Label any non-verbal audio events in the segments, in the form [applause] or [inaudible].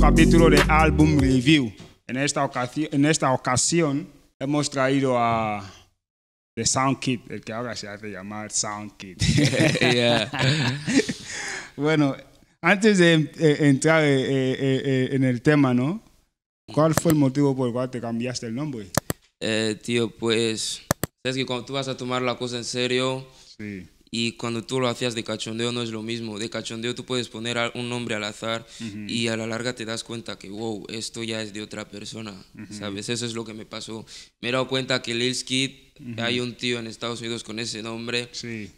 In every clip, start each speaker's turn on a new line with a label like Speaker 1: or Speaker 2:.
Speaker 1: capítulo de álbum Review. En esta, ocasión, en esta ocasión hemos traído a The Soundkit, el que ahora se hace llamar Kid. [laughs] [laughs] bueno, antes de eh, entrar eh, eh, en el tema, ¿no? ¿Cuál fue el motivo por el cual te cambiaste el nombre?
Speaker 2: tío, pues, es que cuando tú vas a tomar la cosa en serio, sí y cuando tú lo hacías de cachondeo no es lo mismo. De cachondeo tú puedes poner un nombre al azar y a la larga te das cuenta que, wow, esto ya es de otra persona, ¿sabes? Eso es lo que me pasó. Me he dado cuenta que Lil Skid, hay un tío en Estados Unidos con ese nombre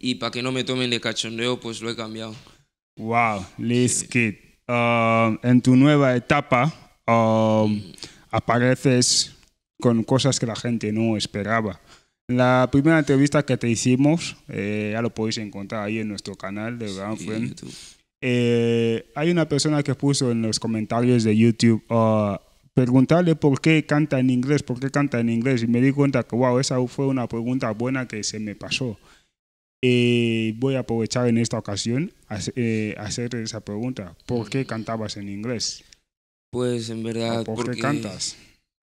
Speaker 2: y para que no me tomen de cachondeo, pues lo he cambiado.
Speaker 1: Wow, Lil sí. Ah, en tu nueva etapa ah, apareces con cosas que la gente no esperaba. La primera entrevista que te hicimos, eh, ya lo podéis encontrar ahí en nuestro canal de Grand eh, hay una persona que puso en los comentarios de YouTube ah, preguntarle por qué canta en inglés, por qué canta en inglés. Y me di cuenta que, wow, esa fue una pregunta buena que se me pasó. Eh, voy a aprovechar en esta ocasión a, eh, hacer esa pregunta. ¿Por qué cantabas en inglés?
Speaker 2: Pues en verdad. ¿Por porque... qué cantas?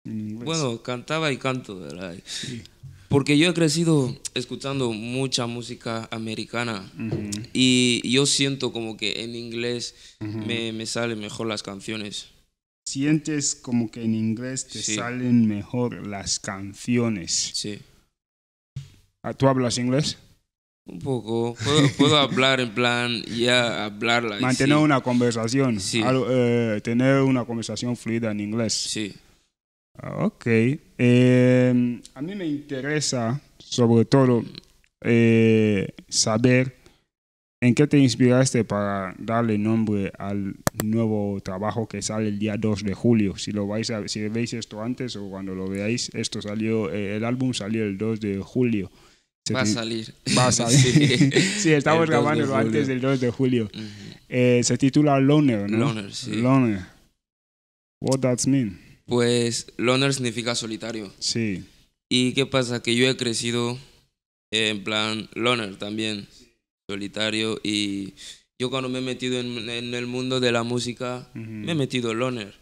Speaker 1: Bueno,
Speaker 2: cantaba y canto, ¿verdad? Sí porque yo he crecido escuchando mucha música americana y yo siento como que en inglés me, salen mejor las canciones.
Speaker 1: Sientes como que en inglés te salen mejor las canciones. Sí. Ah, ¿Tú hablas inglés? Un poco. Puedo, [laughs]
Speaker 2: hablar en plan, ya Mantener una
Speaker 1: conversación. Sí. Eh, tener una conversación fluida en inglés. Sí. Ah, ok. Em, a mí me interesa, sobre todo, eh, saber en qué te inspiraste para darle nombre al nuevo trabajo que sale el día 2 de julio. Si lo vais a, si veis esto antes o cuando lo veáis, esto salió, eh, el álbum salió el 2 de julio. va a salir. Va a [laughs] salir. sí. estamos grabándolo antes del 2 de julio. Eh, se titula Loner, ¿no? Loner, sí. Loner. What that mean?
Speaker 2: pues loner significa solitario. Sí. ¿Y qué pasa? Que yo he crecido en plan loner también, solitario. Y yo cuando me he metido en, el mundo de la música, me he metido loner.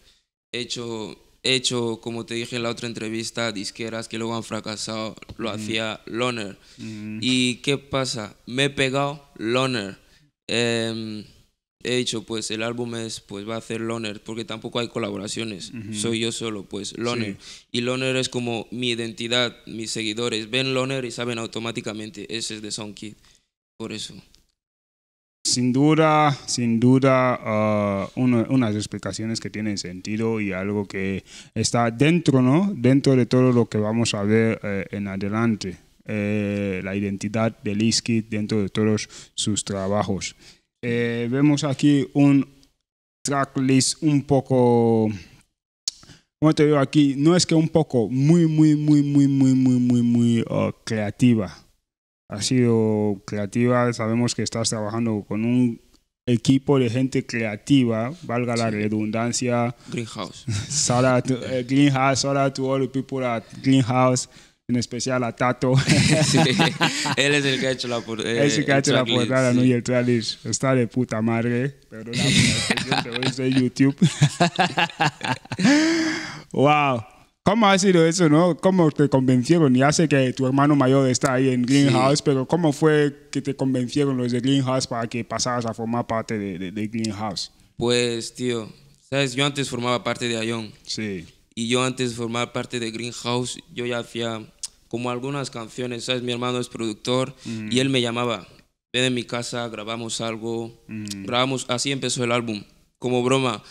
Speaker 2: He hecho, hecho, como te dije en la otra entrevista, disqueras que luego han fracasado, lo hacía loner. ¿Y qué pasa? Me he pegado loner. Em, he dicho, pues el álbum es, pues va a ser Loner, porque tampoco hay colaboraciones, soy yo solo, pues Loner. Y Loner es como mi identidad, mis seguidores ven Loner y saben automáticamente, ese es de Sound Kid, por eso.
Speaker 1: Sin duda, sin duda, uh, unas explicaciones que tienen sentido y algo que está dentro, ¿no? Dentro de todo lo que vamos a ver eh, en adelante, eh, la identidad de Kid dentro de todos sus trabajos. Eh, vemos aquí un tracklist un poco, como te digo aquí, no es que un poco, muy, muy, muy, muy, muy, muy, muy, muy uh, creativa. Ha sido creativa, sabemos que estás trabajando con un equipo de gente creativa, valga la redundancia. Greenhouse. sala [laughs] eh, Greenhouse, sala to all the people at Greenhouse en especial a Tato. [laughs]
Speaker 2: él es el que ha hecho la, portada. es el eh, que ha hecho la portada, ¿no? Y
Speaker 1: el está de puta madre. la yo te YouTube. wow. [laughs] ¿Cómo ha sido eso, no? ¿Cómo te convencieron? Ya sé que tu hermano mayor está ahí en Greenhouse, pero ¿cómo fue que te convencieron los de Greenhouse para que pasaras a formar parte de, Greenhouse?
Speaker 2: Pues, tío, sabes, yo antes formaba parte de Ion. Sí. Y yo antes de formar parte de Greenhouse, yo ya hacía como algunas canciones, ¿sabes? Mi hermano es productor y él me llamaba, ven a mi casa, grabamos algo, grabamos, así empezó el álbum, como broma.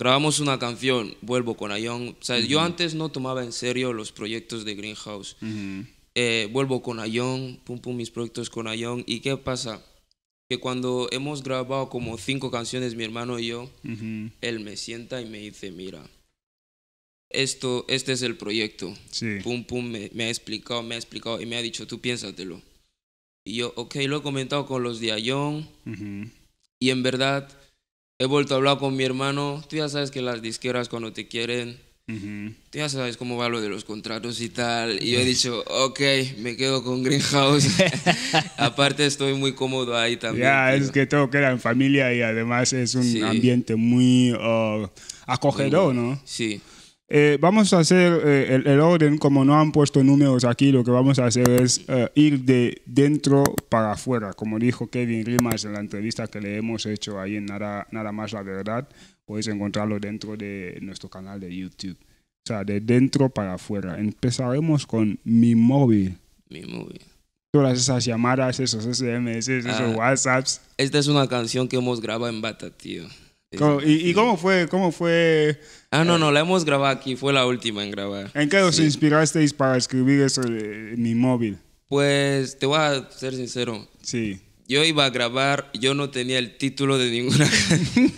Speaker 2: Grabamos una canción, vuelvo con Ayon, ¿sabes? Yo antes no tomaba en serio los proyectos de Greenhouse. Eh, vuelvo con Ayon, pum pum mis proyectos con Ayon, ¿Y qué pasa? Que cuando hemos grabado como cinco canciones, mi hermano y yo, él me sienta y me dice, mira, esto, este es el proyecto. Sí. Pum, pum, me, ha explicado, me ha explicado y me ha dicho, tú piénsatelo. Y yo, ok, lo he comentado con los de Ayón. Y en verdad, he vuelto a hablar con mi hermano. Tú ya sabes que las disqueras cuando te quieren, tú ya sabes cómo va lo de los contratos y tal. Y yo he dicho, ok, me quedo con Greenhouse. [laughs] Aparte, estoy muy cómodo ahí también. Ya, es
Speaker 1: que todo queda en familia y además es un ambiente muy oh, acogedor, ¿no? Sí. Eh, vamos a hacer eh, el, orden, como no han puesto números aquí, lo que vamos a hacer es eh, ir de dentro para afuera, como dijo Kevin Rimas en la entrevista que le hemos hecho ahí en Nada, Nada Más La Verdad, podéis encontrarlo dentro de nuestro canal de YouTube. O sea, de dentro para afuera. Empezaremos con mi móvil. Mi móvil. Todas esas llamadas, esos SMS, esos ah, WhatsApps.
Speaker 2: Esta es una canción que hemos grabado en Bata, tío. ¿Y,
Speaker 1: cómo fue? ¿Cómo fue? Ah, no, eh, no,
Speaker 2: la hemos grabado aquí, fue la última en grabar. ¿En qué
Speaker 1: os inspirasteis para escribir eso de mi móvil?
Speaker 2: Pues te voy a ser sincero. Sí. Yo iba a grabar, yo no tenía el título de ninguna canción.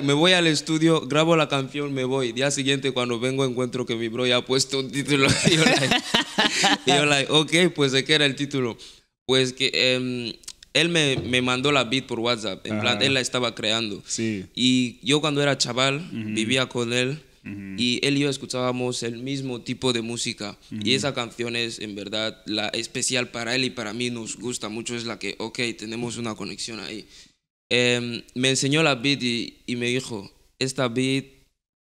Speaker 2: [laughs] me voy al estudio, grabo la canción, me voy. Día siguiente cuando vengo encuentro que mi bro ya ha puesto un título. [laughs] y yo like, y ok, pues de qué era el título. Pues que em, él me, me, mandó la beat por WhatsApp, en plan, él la estaba creando. Y yo cuando era chaval, vivía con él y él y yo escuchábamos el mismo tipo de música. Y esa canción es, en verdad, la especial para él y para mí nos gusta mucho. Es la que, ok, tenemos una conexión ahí. Eh, me enseñó la beat y, me dijo, esta beat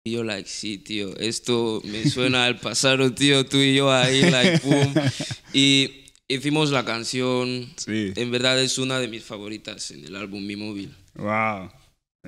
Speaker 2: y yo, like, sí, tío, esto me suena al [laughs] pasado, tío, tú y yo ahí, like, boom. [laughs] Y hicimos la canción. En verdad es una de mis favoritas en el álbum Mi Móvil. Wow.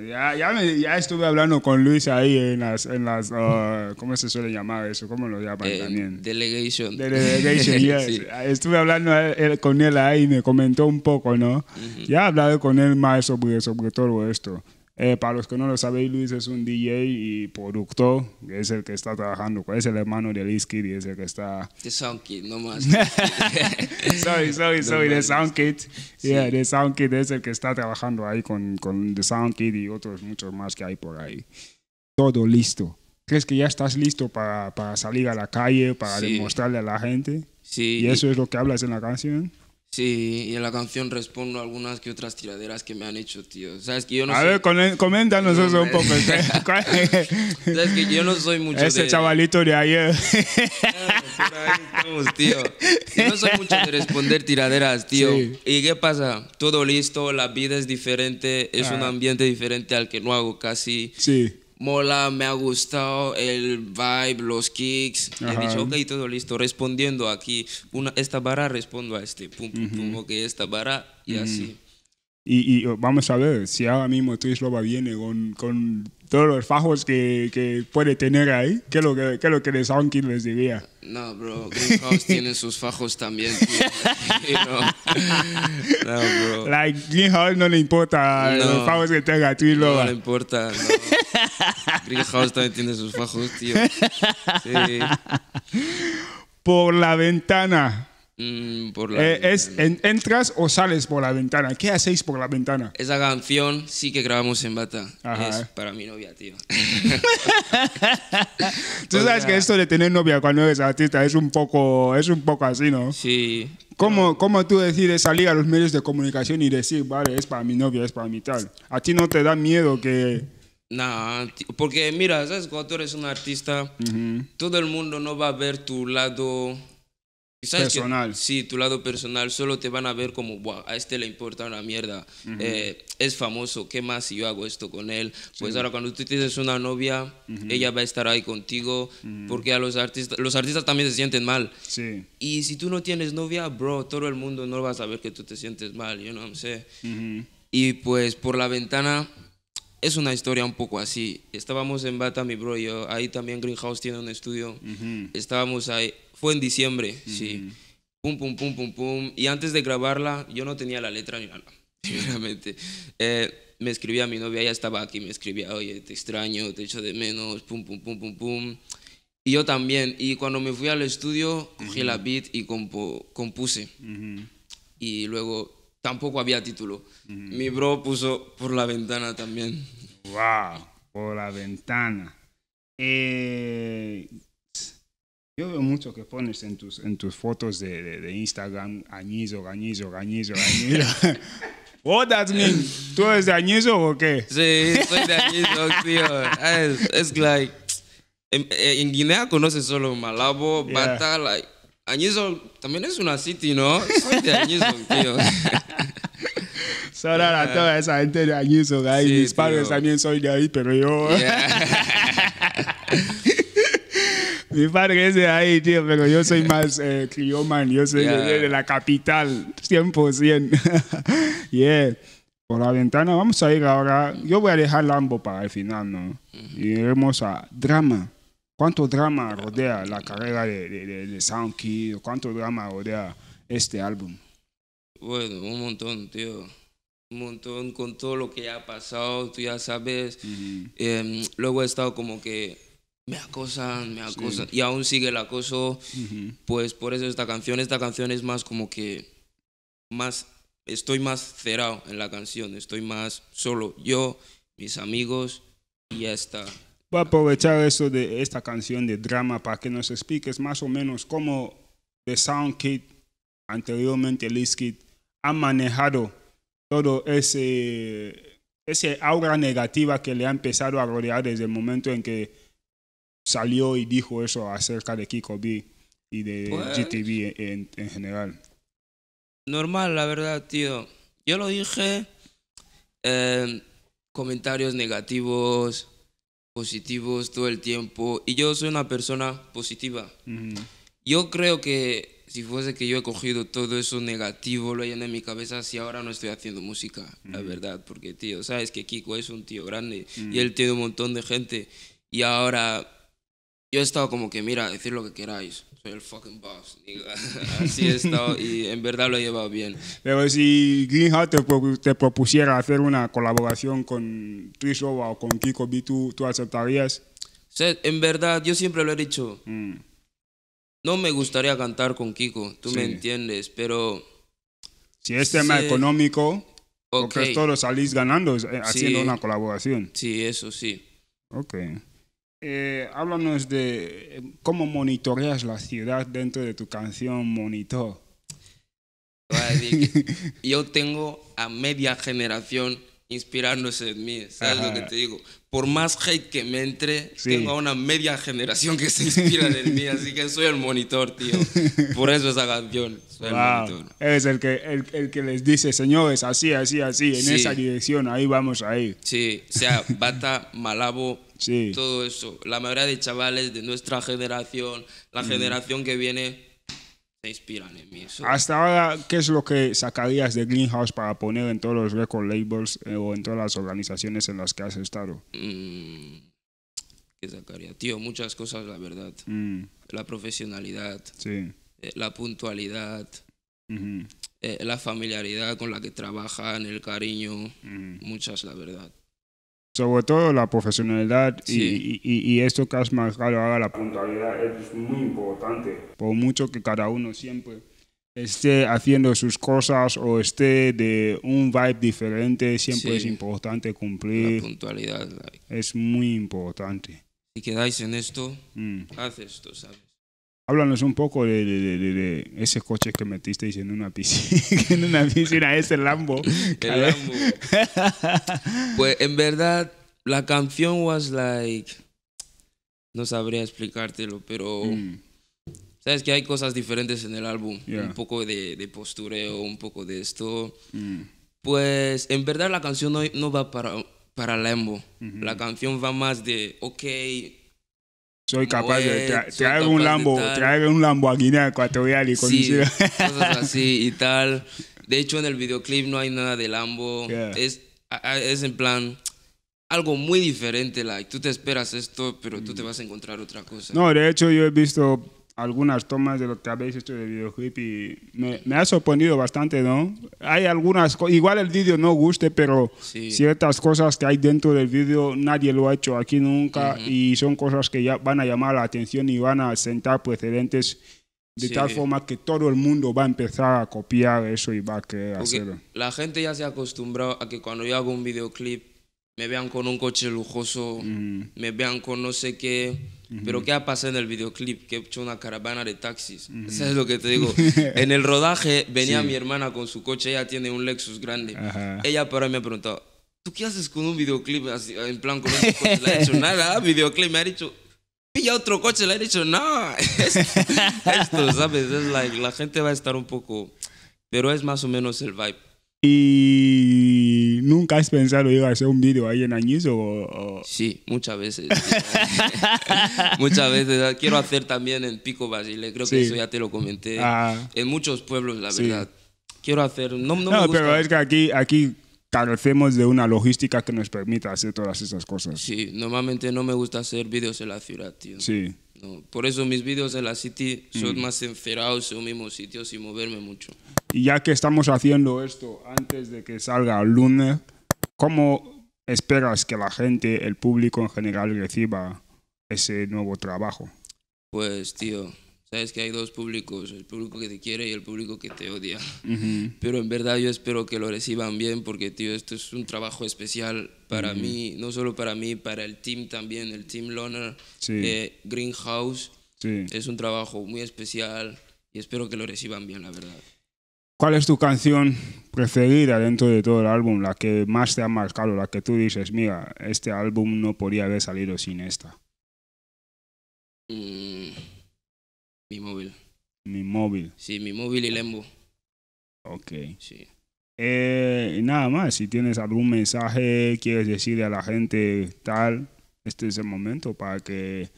Speaker 1: Ya, estuve hablando con Luis ahí en las, en las [laughs] ah, ¿cómo se suele llamar eso? ¿Cómo lo llaman eh, también? Delegation. delegation, [laughs] Estuve hablando con él ahí y me comentó un poco, ¿no? Ya he hablado con él más sobre, sobre todo esto. Eh, para los que no lo sabéis, Luis es un DJ y productor, es el que está trabajando, es el hermano de Liz Kid y es el que está...
Speaker 2: Sound Kid, no más. [laughs] sorry, sorry, sorry, Sound
Speaker 1: Soundkid. Yeah, The Sound Kid es el que está trabajando ahí con, con The Kid y otros muchos más que hay por ahí. Todo listo. ¿Crees que ya estás listo para, para salir a la calle, para demostrarle a la gente? Sí. ¿Y eso es lo que hablas en la canción?
Speaker 2: Sí, y en la canción respondo algunas que otras tiraderas que me han hecho, tío. Sabes que yo no A ver, coméntanos eso un poco. ¿eh? [laughs] Sabes que yo no soy mucho Ese de...
Speaker 1: chavalito de ayer.
Speaker 2: ¿eh? tío. Yo no soy mucho de responder tiraderas, tío. ¿Y qué pasa? Todo listo, la vida es diferente, es un ah. ambiente diferente al que no hago casi. Sí mola, me ha gustado el vibe, los kicks. He dicho, ok, todo listo. Respondiendo aquí, una, esta barra respondo a este, pum, pum, pum, esta vara y así.
Speaker 1: Y, oh, vamos a ver si ahora mismo Twitch Loba viene con, con todos los fajos que, que, puede tener ahí. ¿Qué es lo que, qué es lo que les, les diría?
Speaker 2: No, bro, Greenhouse tiene sus fajos también. no, bro. Like,
Speaker 1: Greenhouse no le importa los fajos que tenga Twitch No le importa, no.
Speaker 2: Greenhouse también tiene sus fajos, tío. Sí.
Speaker 1: Por la ventana.
Speaker 2: Mm, eh,
Speaker 1: es, ¿Entras o sales por la ventana? ¿Qué hacéis por la ventana?
Speaker 2: Esa canción sí que grabamos en bata. Es eh. para mi novia, tío. [laughs] [laughs]
Speaker 1: Tú sabes que esto de tener novia cuando eres artista es un poco, es un poco así, ¿no? Sí. ¿Cómo, ¿Cómo, tú decides salir a los medios de comunicación y decir, vale, es para mi novia, es para mi tal? ¿A ti no te da miedo que
Speaker 2: Nah, porque mira, sabes, cuando tú eres un artista, todo el mundo no va a ver tu lado personal. sí, tu lado personal. Solo te van a ver como, a este le importa una mierda. Eh, es famoso, ¿qué más si yo hago esto con él? Pues ahora cuando tú tienes una novia, ella va a estar ahí contigo, porque a los artistas, los artistas también se sienten mal. Sí. Y si tú no tienes novia, bro, todo el mundo no va a saber que tú te sientes mal, yo no sé. Y pues por la ventana es una historia un poco así. Estábamos en Bata, mi bro yo, ahí también Greenhouse tiene un estudio. Estábamos ahí, fue en diciembre, sí. Pum, pum, pum, pum, pum. Y antes de grabarla, yo no tenía la letra ni nada, [laughs] eh, me escribía mi novia, ella estaba aquí, me escribía, oye, te extraño, te echo de menos, pum, pum, pum, pum, pum. Y yo también. Y cuando me fui al estudio, cogí la beat y compuse. Y luego tampoco
Speaker 1: había título. Mi bro puso por la ventana también. ¡Wow! Por la ventana. Eh, yo veo mucho que pones en tus, en tus fotos de, Instagram, añizo, añizo, añizo, añizo. What [laughs] mean? ¿Tú eres de añizo o qué? Sí, soy de añizo, tío.
Speaker 2: Es, like... En, Guinea conoces solo Malabo, Bata, like... Añizo también es una city, ¿no? Soy de Añizo, [laughs] tío.
Speaker 1: Saludar a toda esa gente de Añizo, ahí. Mis padres también soy de ahí, pero yo. [laughs] Mi padre es de ahí, tío, pero yo soy más crioman, eh, yo soy de, la capital, 100%. [laughs] yeah. Por la ventana, vamos a ir ahora. Yo voy a dejar Lambo para el final, ¿no? Y iremos a drama. ¿Cuánto drama rodea la carrera de, de, ¿Cuánto drama rodea este álbum?
Speaker 2: Bueno, un montón, tío. Un montón con todo lo que ha pasado, tú ya sabes. Em, luego he estado como que me acosan, me acosan. Y aún sigue el acoso. Pues por eso esta canción, esta canción es más como que más estoy más cerrado en la canción, estoy más solo yo, mis amigos y ya está.
Speaker 1: Voy a aprovechar eso de esta canción de drama para que nos expliques más o menos cómo The Sound Kid, anteriormente Kid, ha manejado todo ese, ese aura negativa que le ha empezado a rodear desde el momento en que salió y dijo eso acerca de Kiko B y de pues, GTV en, general.
Speaker 2: Normal, la verdad, tío. Yo lo dije, eh, comentarios negativos, positivos todo el tiempo. Y yo soy una persona positiva. Yo creo que si fuese que yo he cogido todo eso negativo, lo hayan en mi cabeza, si ahora no estoy haciendo música, la verdad. Porque, tío, sabes que Kiko es un tío grande y él tiene un montón de gente. Y ahora yo he estado como que, mira, decir lo que queráis soy el fucking boss, [laughs] Así he estado y en verdad lo he llevado bien.
Speaker 1: Pero si Greenhouse te, te, propusiera hacer una colaboración con Trisho o con Kiko B, ¿tú, tú aceptarías?
Speaker 2: en verdad, yo siempre lo he dicho. Mm. No me gustaría cantar con Kiko, tú me entiendes, pero... Si es tema económico,
Speaker 1: porque todos salís ganando eh, haciendo una colaboración.
Speaker 2: Sí, eso sí.
Speaker 1: Ok. Eh, háblanos de eh, cómo monitoreas la ciudad dentro de tu canción Monitor. [laughs] Yo tengo
Speaker 2: a media generación inspirándose en mí, ¿sabes que te digo? Por más hate que me entre, tengo a una media generación que se inspira en mí, [laughs] así que soy el monitor, tío. Por eso esa canción, soy
Speaker 1: el el que, el, que les dice, señores, así, así, así, en esa dirección, ahí vamos a ir.
Speaker 2: Sí, sea, Bata, Malabo, Sí. Todo eso. La mayoría de chavales de nuestra generación, la mm. generación que viene, se inspiran en mí. Eso. Hasta
Speaker 1: ahora, ¿qué es lo que sacarías de Greenhouse para poner en todos los record labels eh, o en todas las organizaciones en las que has estado? Mm, ¿Qué sacaría?
Speaker 2: Tío, muchas cosas, la verdad. Mm. La profesionalidad. Sí. Eh, la puntualidad. Eh, la familiaridad con la que trabajan, el cariño, muchas, la verdad
Speaker 1: sobre todo la profesionalidad y, esto que has marcado ahora, la puntualidad, es muy importante. Por mucho que cada uno siempre esté haciendo sus cosas o esté de un vibe diferente, siempre es importante cumplir. La puntualidad. Es muy importante.
Speaker 2: Si quedáis en esto, mm. haz esto, ¿sabes?
Speaker 1: Háblanos un poco de, ese coche que metiste en una piscina, [laughs] en una piscina ese Lambo.
Speaker 2: El Lambo. [laughs] pues en verdad la canción was like no sabría explicártelo, pero mm. sabes que hay cosas diferentes en el álbum, un poco de, postureo, un poco de esto. Mm. Pues en verdad la canción no, no va para para Lambo. La canción va más de ok
Speaker 1: soy capaz de traigo traer un Lambo, traer un Lamborghini ecuatorial y conducido. Sí,
Speaker 2: cosas [laughs] así y tal. De hecho, en el videoclip no hay nada de Lambo. Es, es en plan algo muy diferente. Like, tú te esperas esto, pero tú te mm. vas a encontrar otra cosa. No, de hecho,
Speaker 1: yo he visto algunas tomas de lo que habéis hecho de videoclip y me, ha sorprendido bastante, ¿no? Hay algunas, igual el vídeo no guste, pero ciertas cosas que hay dentro del vídeo nadie lo ha hecho aquí nunca y son cosas que ya van a llamar la atención y van a sentar precedentes de tal forma que todo el mundo va a empezar a copiar eso y va a querer hacerlo.
Speaker 2: La gente ya se ha acostumbrado a que cuando yo hago un videoclip me vean con un coche lujoso, mm. me vean con no sé qué. Mm-hmm. Pero ¿qué ha pasado en el videoclip? Que he hecho una caravana de taxis. Mm-hmm. [laughs] es lo que te digo. [laughs] en el rodaje venía mi hermana con su coche, ella tiene un Lexus grande. Ella para me ha preguntado, ¿tú qué haces con un videoclip en plan con ese coche? Le he dicho, [laughs] nada, videoclip. Me ha dicho, pilla otro coche. Le he dicho, no, esto ¿sabes? Es like, la gente va a estar un poco... Pero es más o menos el vibe.
Speaker 1: Y nunca has pensado ir a hacer un vídeo ahí en Añizo? Sí, muchas veces.
Speaker 2: [laughs] muchas veces. Quiero hacer también en Pico Basile, creo que eso ya te lo comenté. Ah. En muchos pueblos, la verdad. Quiero hacer... No,
Speaker 1: no, pero es que aquí, aquí carecemos de una logística que nos permita hacer todas esas cosas. Sí,
Speaker 2: normalmente no me gusta hacer vídeos en la ciudad, tío. Sí por eso mis vídeos de la City son mm. más enferados en un mismo sitio sin moverme mucho.
Speaker 1: Y ya que estamos haciendo esto antes de que salga el lunes, ¿cómo esperas que la gente, el público en general, reciba ese nuevo trabajo?
Speaker 2: Pues, tío, Sabes que hay dos públicos, el público que te quiere y el público que te odia. Pero en verdad yo espero que lo reciban bien porque, tío, esto es un trabajo especial para mí, no solo para mí, para el team también, el team Loner, eh, de Greenhouse. Es un trabajo muy especial y espero que lo reciban bien, la verdad.
Speaker 1: ¿Cuál es tu canción preferida dentro de todo el álbum? La que más te ha marcado, la que tú dices, mira, este álbum no podría haber salido sin esta.
Speaker 2: Mm, mi móvil.
Speaker 1: Mi móvil.
Speaker 2: Sí, mi móvil y Lembo. Ok. Sí.
Speaker 1: Eh, nada más, si tienes algún mensaje, quieres decirle a la gente tal, este es el momento para que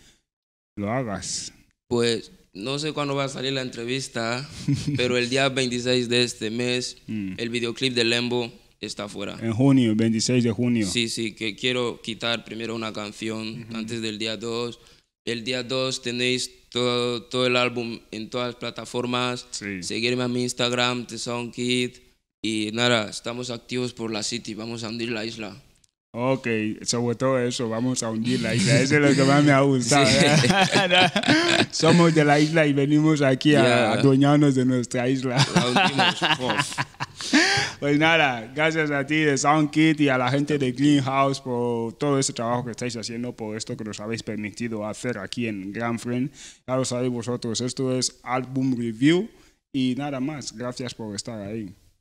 Speaker 1: lo hagas.
Speaker 2: Pues no sé cuándo va a salir la entrevista, [laughs] pero el día 26 de este mes, mm. el videoclip de Lembo está fuera. En
Speaker 1: junio, 26 de junio. Sí,
Speaker 2: sí, que quiero quitar primero una canción antes del día 2 el día 2 tenéis todo, todo, el álbum en todas las plataformas. Sí. Seguirme a mi Instagram, The Sound Kid. Y nada, estamos activos por la City. Vamos a hundir la isla.
Speaker 1: Ok, sobre todo eso, vamos a hundir la isla. Eso es lo que más me ha [laughs] gustado. ¿eh? [laughs] Somos de la isla y venimos aquí a adueñarnos de nuestra isla. [laughs] Pues nada, gracias a ti de SoundKit y a la gente de Greenhouse por todo ese trabajo que estáis haciendo, por esto que nos habéis permitido hacer aquí en Grand Friend. Ya lo sabéis vosotros, esto es Album Review y nada más. Gracias por estar ahí.